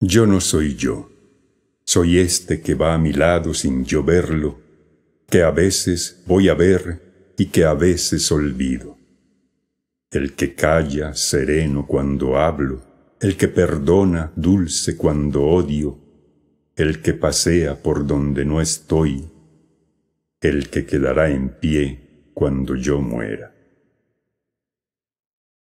Yo no soy yo, soy este que va a mi lado sin yo verlo, que a veces voy a ver y que a veces olvido. El que calla sereno cuando hablo, el que perdona dulce cuando odio, el que pasea por donde no estoy, el que quedará en pie cuando yo muera.